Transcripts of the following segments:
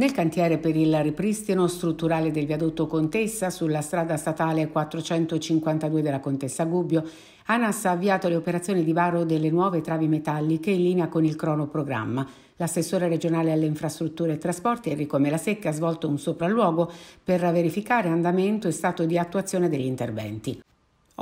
Nel cantiere per il ripristino strutturale del viadotto Contessa sulla strada statale 452 della Contessa Gubbio, ANAS ha avviato le operazioni di varo delle nuove travi metalliche in linea con il cronoprogramma. L'assessore regionale alle infrastrutture e trasporti Enrico Melasecca ha svolto un sopralluogo per verificare andamento e stato di attuazione degli interventi.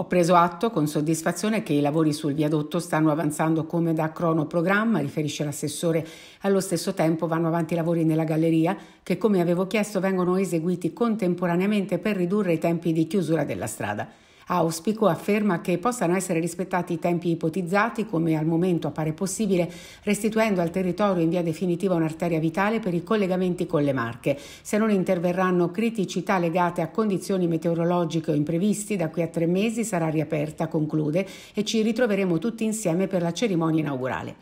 Ho preso atto con soddisfazione che i lavori sul viadotto stanno avanzando come da cronoprogramma, riferisce l'assessore. Allo stesso tempo vanno avanti i lavori nella galleria che, come avevo chiesto, vengono eseguiti contemporaneamente per ridurre i tempi di chiusura della strada. Auspico afferma che possano essere rispettati i tempi ipotizzati, come al momento appare possibile, restituendo al territorio in via definitiva un'arteria vitale per i collegamenti con le Marche. Se non interverranno criticità legate a condizioni meteorologiche o imprevisti, da qui a tre mesi sarà riaperta, conclude, e ci ritroveremo tutti insieme per la cerimonia inaugurale.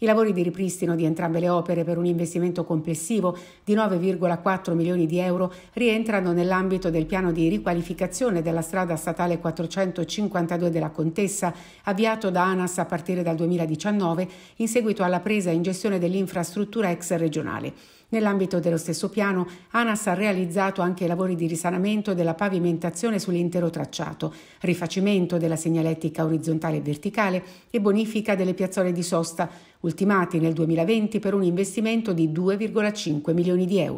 I lavori di ripristino di entrambe le opere per un investimento complessivo di 9,4 milioni di euro rientrano nell'ambito del piano di riqualificazione della strada statale 452 della Contessa, avviato da ANAS a partire dal 2019 in seguito alla presa in gestione dell'infrastruttura ex regionale. Nell'ambito dello stesso piano, ANAS ha realizzato anche lavori di risanamento della pavimentazione sull'intero tracciato, rifacimento della segnalettica orizzontale e verticale e bonifica delle piazzole di sosta, ultimati nel 2020 per un investimento di 2,5 milioni di euro.